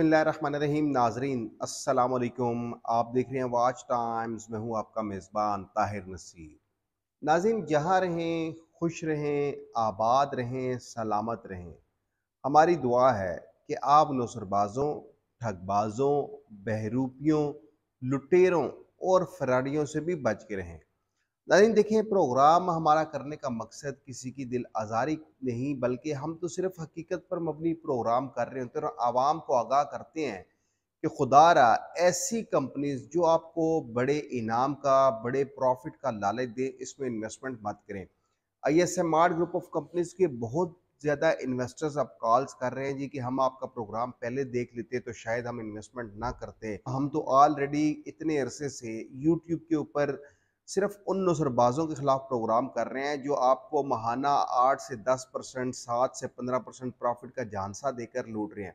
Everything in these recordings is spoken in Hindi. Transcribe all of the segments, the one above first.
बिसमीम नाजरीन असलकुम आप देख रहे हैं वाच टाइम्स मैं हूँ आपका मेज़बान ताहिर नसीर नाजिन जहाँ रहें खुश रहें आबाद रहें सलामत रहें हमारी दुआ है कि आप नसरबाज़ों ठगबाज़ों बहरूपियों लुटेरों और फरारियों से भी बच के रहें नाजीन देखें प्रोग्राम हमारा करने का मकसद किसी की दिल आज़ारी नहीं बल्कि हम तो सिर्फ हकीकत पर मबनी प्रोग्राम कर रहे होते हैं और आवाम को आगाह करते हैं कि रहा ऐसी कंपनीज जो आपको बड़े इनाम का बड़े प्रॉफिट का लालच दें इसमें इन्वेस्टमेंट मत करें I S M R group of companies के बहुत ज़्यादा इन्वेस्टर्स अब कॉल्स कर रहे हैं जी कि हम आपका प्रोग्राम पहले देख लेते तो शायद हम इन्वेस्टमेंट ना करते हम तो ऑलरेडी इतने अरसे से यूट्यूब के ऊपर सिर्फ उन नजरबाजों के ख़िलाफ़ प्रोग्राम कर रहे हैं जो आपको महाना आठ से दस परसेंट सात से पंद्रह परसेंट प्रॉफिट का झांसा देकर लूट रहे हैं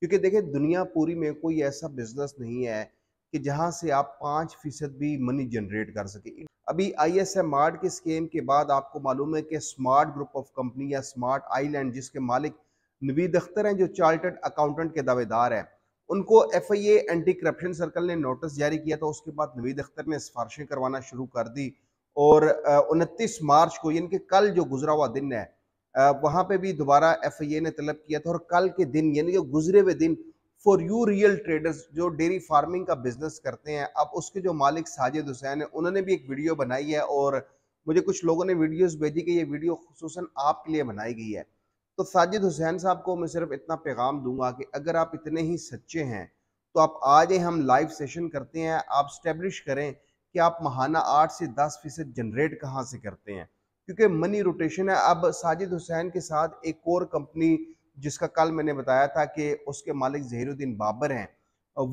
क्योंकि देखिए दुनिया पूरी में कोई ऐसा बिजनेस नहीं है कि जहां से आप पाँच फीसद भी मनी जनरेट कर सकें अभी आई एस एम आर्ट के स्कीम के बाद आपको मालूम है कि स्मार्ट ग्रुप ऑफ कंपनी या स्मार्ट आईलैंड जिसके मालिक नवीद अख्तर हैं जो चार्टर्ड अकाउंटेंट के दावेदार हैं उनको F I anti corruption circle ने नोटिस जारी किया था उसके बाद नवीद अख्तर ने सिफारशें करवाना शुरू कर दी और उनतीस मार्च को यानी कि कल जो गुजरा हुआ दिन है वहाँ पे भी दोबारा एफ आई ए ने तलब किया था और कल के दिन यानी कि गुजरे हुए दिन फॉर यू रियल ट्रेडर्स जो डेयरी फार्मिंग का बिजनेस करते हैं अब उसके जो मालिक साजिद हुसैन है उन्होंने भी एक वीडियो बनाई है और मुझे कुछ लोगों ने वीडियोस भेजी कि ये वीडियो खसूस आपके लिए बनाई गई है तो साजिद हुसैन साहब को मैं सिर्फ इतना पैगाम दूंगा कि अगर आप इतने ही सच्चे हैं तो आप आज ही हम लाइव सेशन करते हैं आप स्टेब्लिश करें कि आप महाना आठ से दस फीसद जनरेट कहाँ से करते हैं क्योंकि मनी रोटेशन है अब साजिद हुसैन के साथ एक और कंपनी जिसका कल मैंने बताया था कि उसके मालिक जहरुद्दीन बाबर हैं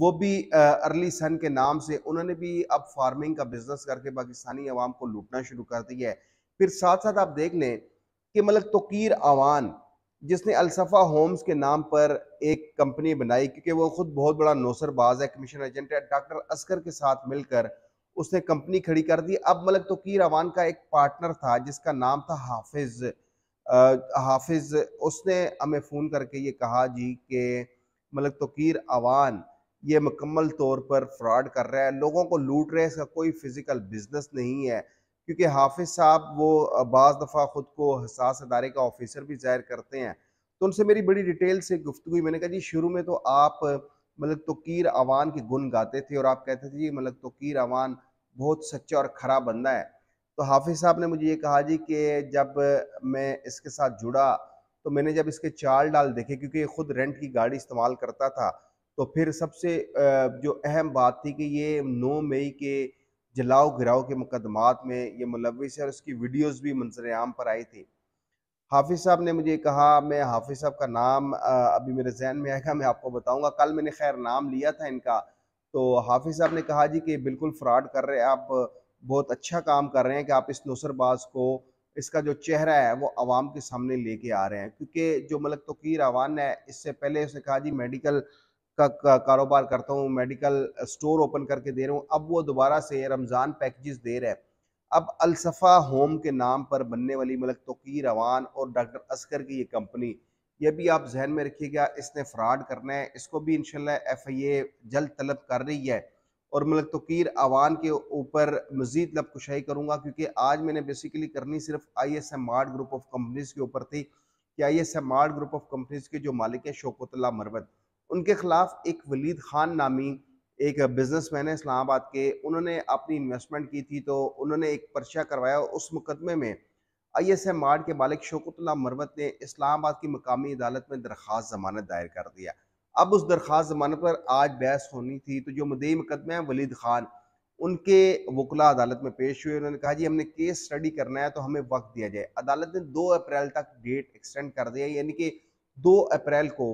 वो भी अर्ली सन के नाम से उन्होंने भी अब फार्मिंग का बिजनेस करके पाकिस्तानी आवाम को लूटना शुरू कर दिया है फिर साथ साथ आप देख लें कि मतलब तोकीर आवान जिसने अलसफ़ा होम्स के नाम पर एक कंपनी बनाई क्योंकि वो खुद बहुत बड़ा नौसरबाज है कमीशन एजेंट है डॉक्टर असकर के साथ मिलकर उसने कंपनी खड़ी कर दी अब मलक तो की अवान का एक पार्टनर था जिसका नाम था हाफिज़ हाफिज़ उसने हमें फ़ोन करके ये कहा जी कि मलक तोकीर अवान ये मुकम्मल तौर पर फ्रॉड कर रहा है लोगों को लूट रहे हैं इसका कोई फिज़िकल बिजनेस नहीं है क्योंकि हाफिज़ साहब वो बाज़ दफ़ा ख़ुद को हसास अदारे का ऑफिसर भी जाहिर करते हैं तो उनसे मेरी बड़ी डिटेल से गुफ्तु हुई मैंने कहा जी शुरू में तो आप मलक मतलब तोकीर अवान के गुन गाते थे और आप कहते थे जी मलक मतलब तोकीर अवान बहुत सच्चा और ख़रा बंदा है तो हाफिज़ साहब ने मुझे ये कहा जी कि जब मैं इसके साथ जुड़ा तो मैंने जब इसके चाल डाल देखे क्योंकि ये खुद रेंट की गाड़ी इस्तेमाल करता था तो फिर सबसे जो अहम बात थी कि ये नौ मई के जलाओ घिराओ के मुकदमात में ये मुलविस है और उसकी वीडियोस भी मंजर आम पर आई थी हाफिज़ साहब ने मुझे कहा मैं हाफिज़ साहब का नाम अभी मेरे जहन में आएगा मैं आपको बताऊंगा कल मैंने खैर नाम लिया था इनका तो हाफिज़ साहब ने कहा जी कि बिल्कुल फ्रॉड कर रहे हैं आप बहुत अच्छा काम कर रहे हैं कि आप इस नसरबाज को इसका जो चेहरा है वो आवाम के सामने लेके आ रहे हैं क्योंकि जो मलक तोकीर आवान है इससे पहले उसने कहा जी मेडिकल का, कारोबार करता हूँ मेडिकल स्टोर ओपन करके दे रहा हूँ अब वो दोबारा से रमज़ान पैकेजेस दे रहे हैं अब अलसफ़ा होम के नाम पर बनने वाली मलक तोकी रवान और डॉक्टर असकर की ये कंपनी ये भी आप जहन में रखिएगा इसने फ्रॉड करना है इसको भी इनशाला एफ आई ए जल्द तलब कर रही है और मलक तोकीर अवान के ऊपर मज़ीद लब कुशाई करूँगा क्योंकि आज मैंने बेसिकली करनी सिर्फ I S M art group of companies के ऊपर थी कि I S M art group of companies के जो मालिक है शोकतला मरवत उनके खिलाफ एक वलीद खान नामी एक बिजनेसमैन है इस्लामाबाद के उन्होंने अपनी इन्वेस्टमेंट की थी तो उन्होंने एक पर्चा करवाया उस मुकदमे में आई एस एम आर के मालिक शोकतुल्ला मरवत ने इस्लामाबाद की मकामी अदालत में दरख्वास्त जमानत दायर कर दिया अब उस दरख्वास्त जमानत पर आज बहस होनी थी तो जो मदई मुकदमे हैं वलीद खान उनके वकला अदालत में पेश हुए उन्होंने कहा जी हमने केस स्टडी करना है तो हमें वक्त दिया जाए अदालत ने दो अप्रैल तक डेट एक्सटेंड कर दिया यानी कि दो अप्रैल को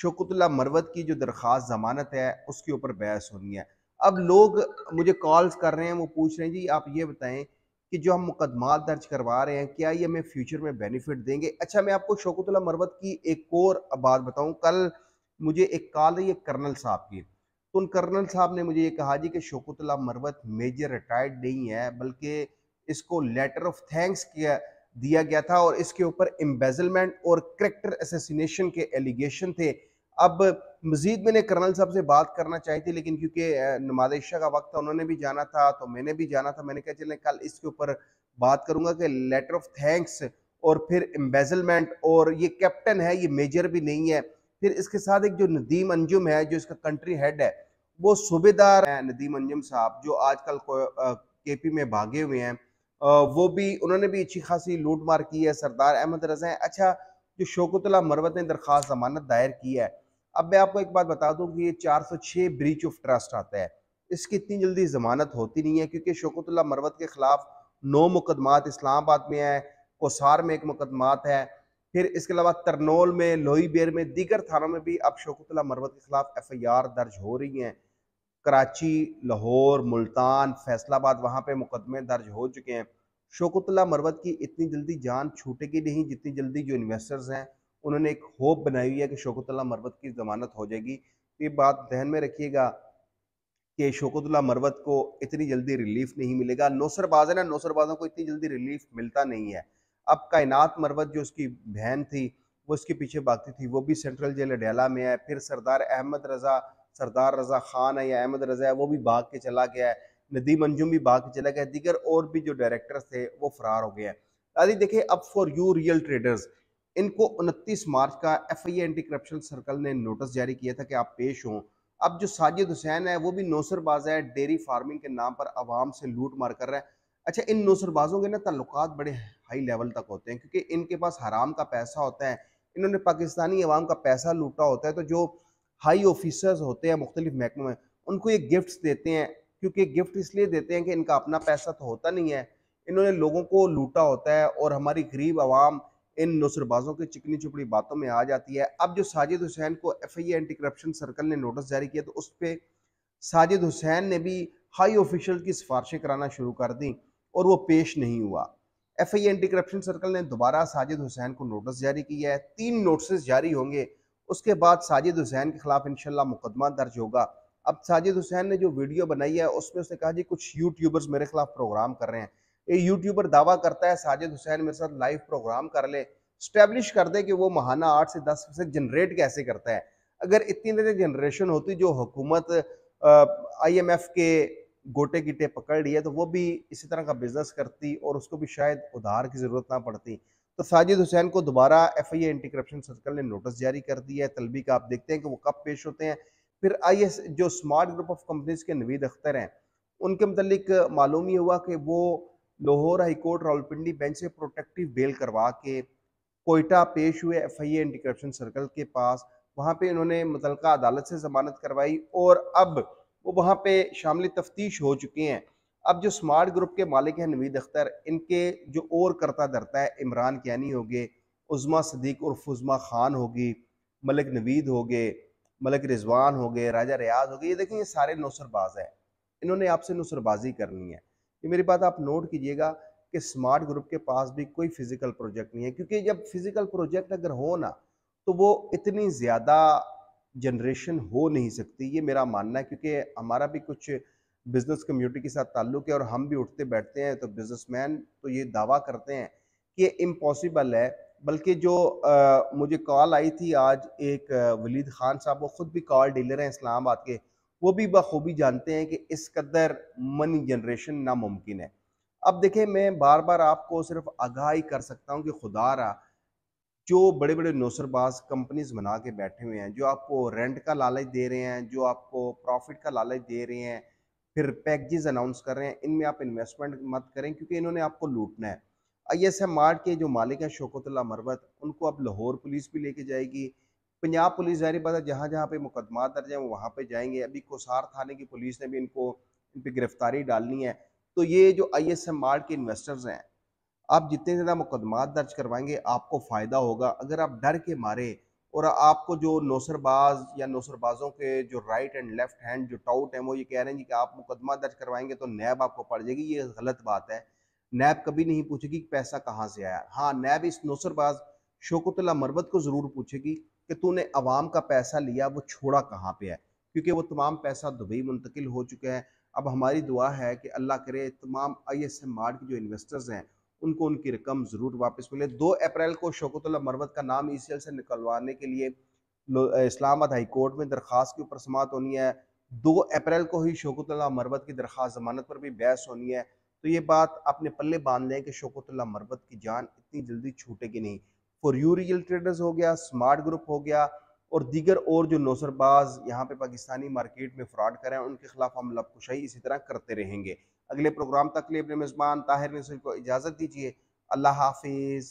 शोकतुल्ला मरवत की जो दरख्वास्त ज़मानत है उसके ऊपर बहस होनी है अब लोग मुझे कॉल्स कर रहे हैं वो पूछ रहे हैं जी आप ये बताएं कि जो हम मुकदमा दर्ज करवा रहे हैं क्या ये हमें फ्यूचर में बेनिफिट देंगे अच्छा मैं आपको शोकतुल्ला मरवत की एक और बात बताऊं कल मुझे एक कॉल रही है कर्नल साहब की तो उन कर्नल साहब ने मुझे ये कहा जी कि शोकतुल्ला मरवत मेजर रिटायर्ड नहीं है बल्कि इसको लेटर ऑफ थैंक्स किया दिया गया था और इसके ऊपर एम्बेजलमेंट और करेक्टर एसेसिनेशन के एलिगेशन थे अब मज़ीद मैंने कर्नल साहब से बात करना चाहिए थी लेकिन क्योंकि नमाज इशा का वक्त था उन्होंने भी जाना था तो मैंने भी जाना था मैंने कहा चले कल इसके ऊपर बात करूंगा कि लेटर ऑफ थैंक्स और फिर एम्बेजलमेंट और ये कैप्टन है ये मेजर भी नहीं है फिर इसके साथ एक जो नदीम अंजुम है जो इसका कंट्री हेड है वो सूबेदार हैं नदीम अंजुम साहब जो आजकल के पी में भागे हुए हैं वो भी उन्होंने भी अच्छी खासी लूट मार की है सरदार अहमद रजा अच्छा जो शोकतला मरवत ने दरख्वास्त जमानत दायर की है अब मैं आपको एक बात बता दूं कि ये चार छः ब्रीच ऑफ ट्रस्ट आता है इसकी इतनी जल्दी जमानत होती नहीं है क्योंकि शोकतुल्ला मरवत के ख़िलाफ़ नौ मुकदमात इस्लामाबाद में है कोसार में एक मुकदमात है फिर इसके अलावा तरनोल में लोही बेर में दीगर थानों में भी अब शोकतला मरवत के ख़िलाफ़ एफ आई आर दर्ज हो रही हैं कराची लाहौर मुल्तान फैसलाबाद वहाँ पर मुकदमे दर्ज हो चुके हैं शोकतुल्ला मरवत की इतनी जल्दी जान छूटेगी नहीं जितनी जल्दी जो इन्वेस्टर्स हैं उन्होंने एक होप बनाई हुई है कि शोकतुल्ला मरवत की जमानत हो जाएगी तो ये बात ध्यान में रखिएगा कि शोकतुल्ला मरवत को इतनी जल्दी रिलीफ नहीं मिलेगा नौसरबाज है ना नौसरबाजों को इतनी जल्दी रिलीफ मिलता नहीं है अब कायनात मरवत जो उसकी बहन थी वो उसके पीछे भागती थी वो भी सेंट्रल जेल अडेला में है फिर सरदार अहमद रज़ा सरदार रज़ा ख़ान है या अहमद रज़ा है वो भी भाग के चला गया है नदीम अंजुम भी भाग चला गया दीगर और भी जो डायरेक्टर्स थे वो फरार हो गए हैं दादी देखिए अब फॉर यू रियल ट्रेडर्स इनको 29 मार्च का F I anti corruption circle ने नोटिस जारी किया था कि आप पेश हों अब जो साजिद हुसैन है वो भी नौसरबाज है डेयरी फार्मिंग के नाम पर आवाम से लूट मार कर रहा है अच्छा इन नौसरबाजों के ना ताल्लुक बड़े हाई लेवल तक होते हैं क्योंकि इनके पास हराम का पैसा होता है इन्होंने पाकिस्तानी अवाम का पैसा लूटा होता है तो जो हाई ऑफिसर्स होते हैं मुख्तलिफ महकमों में उनको ये गिफ्ट देते हैं क्योंकि गिफ्ट इसलिए देते हैं कि इनका अपना पैसा तो होता नहीं है इन्होंने लोगों को लूटा होता है और हमारी गरीब आवाम इन नुसरबाजों की चिकनी चुपड़ी बातों में आ जाती है अब जो साजिद हुसैन को F I anti corruption circle ने नोटिस जारी किया तो उस पर साजिद हुसैन ने भी हाई ऑफिशियल की सिफारशें कराना शुरू कर दी और वो पेश नहीं हुआ F I anti corruption circle ने दोबारा साजिद हुसैन को नोटिस जारी किया है तीन नोटिस जारी होंगे उसके बाद साजिद हुसैन के खिलाफ इनशाला मुकदमा दर्ज होगा अब साजिद हुसैन ने जो वीडियो बनाई है उसमें उसने कहा जी कुछ यूट्यूबर्स मेरे खिलाफ प्रोग्राम कर रहे हैं ये यूट्यूबर दावा करता है साजिद हुसैन मेरे साथ लाइव प्रोग्राम कर ले स्टैब्लिश कर दे कि वो महाना आठ से दस परसेंट जनरेट कैसे करता है अगर इतनी देर जनरेशन होती जो हुकूमत आईएमएफ के गोटे गिटे पकड़ लिए तो वो भी इसी तरह का बिजनेस करती और उसको भी शायद उधार की ज़रूरत ना पड़ती तो साजिद हुसैन को दोबारा F I A anti corruption circle ने नोटिस जारी कर दिया है तलबी का आप देखते हैं कि वो कब पेश होते हैं फिर आई जो स्मार्ट ग्रुप ऑफ कंपनीज के नवीद अख्तर हैं उनके मतलब मालूम ही हुआ कि वो लाहौर हाईकोर्ट रावलपिंडी बेंच से प्रोटेक्टिव बेल करवा के कोयटा पेश हुए F I anti corruption circle के पास वहाँ पर इन्होंने मुतल अदालत से जमानत करवाई और अब वो वहाँ पर शामिल तफ्तीश हो चुके हैं अब जो स्मार्ट ग्रुप के मालिक हैं नवीद अख्तर इनके जो और करता धरता है इमरान कैनी हो गए उज़मा सदीक और फुजमा खान होगी मलिक नवीद हो गए मलिक रिजवान हो गए राजा रियाज हो गए ये देखें ये सारे नौसरबाज हैं इन्होंने आपसे नुसरबाज़ी करनी है ये मेरी बात आप नोट कीजिएगा कि स्मार्ट ग्रुप के पास भी कोई फिजिकल प्रोजेक्ट नहीं है क्योंकि जब फिजिकल प्रोजेक्ट अगर हो ना तो वो इतनी ज़्यादा जनरेशन हो नहीं सकती ये मेरा मानना है क्योंकि हमारा भी कुछ बिज़नेस कम्युनिटी के साथ ताल्लुक है और हम भी उठते बैठते हैं तो बिजनेसमैन तो ये दावा करते हैं कि इम्पॉसिबल है बल्कि जो आ, मुझे कॉल आई थी आज एक वलीद खान साहब वो ख़ुद भी कॉल डीलर हैं इस्लामाबाद के वो भी बखूबी जानते हैं कि इस कदर मनी जनरेशन नामुमकिन है अब देखें मैं बार बार आपको सिर्फ आगाही ही कर सकता हूँ कि खुदा रहा जो बड़े बड़े नौसरबाज कंपनीज बना के बैठे हुए हैं जो आपको रेंट का लालच दे रहे हैं जो आपको प्रॉफिट का लालच दे रहे हैं फिर पैकेजेस अनाउंस कर रहे हैं इनमें आप इन्वेस्टमेंट मत करें क्योंकि इन्होंने आपको लूटना है आई एस एम आर के जो मालिक हैं शोकतुल्ला मरवत उनको अब लाहौर पुलिस भी लेके जाएगी पंजाब पुलिस जाहिर बात है जहाँ जहाँ पे मुकदमा दर्ज हैं वो वहाँ पे जाएंगे अभी कोसार थाने की पुलिस ने भी इनको इन पर गिरफ्तारी डालनी है तो ये जो आई एस एम आर के इन्वेस्टर्स हैं आप जितने ज़्यादा मुकदमा दर्ज करवाएंगे आपको फ़ायदा होगा अगर आप डर के मारे और आपको जो नौसरबाज या नौसरबाजों के जो राइट एंड लेफ्ट हैंड जो टाउट हैं वो ये कह रहे हैं कि आप मुकदमा दर्ज करवाएंगे तो नैब आपको पड़ जाएगी ये गलत बात है नैब कभी नहीं पूछेगी कि पैसा कहाँ से आया हाँ नैब इस नौसरबाज शोकतुल्ला मरवत को ज़रूर पूछेगी कि तूने अवाम का पैसा लिया वो छोड़ा कहाँ पे है क्योंकि वो तमाम पैसा दुबई मुंतकिल हो चुका है अब हमारी दुआ है कि अल्लाह करे तमाम आई एस एम आर के जो इन्वेस्टर्स हैं उनको उनकी रकम ज़रूर वापस मिले दो अप्रैल को शोकतला मरवत का नाम ई सी एल से निकलवाने के लिए इस्लामाबाद हाई कोर्ट में दरख्वास्त के ऊपर समात होनी है दो अप्रैल को ही शोकतला मरवत की दरख्वास्त जमानत पर भी बहस होनी है तो ये बात अपने पल्ले बांध लें कि शोकतुल्ला मरबत की जान इतनी जल्दी छूटेगी नहीं फॉर यू रियल ट्रेडर्स हो गया स्मार्ट ग्रुप हो गया और दीगर और जो नौसरबाज यहाँ पे पाकिस्तानी मार्केट में फ्रॉड करें उनके खिलाफ हम खुशाई इसी तरह करते रहेंगे अगले प्रोग्राम तक लिए अपने मेज़बान ताहिर ने को इजाज़त दीजिए अल्लाह हाफिज़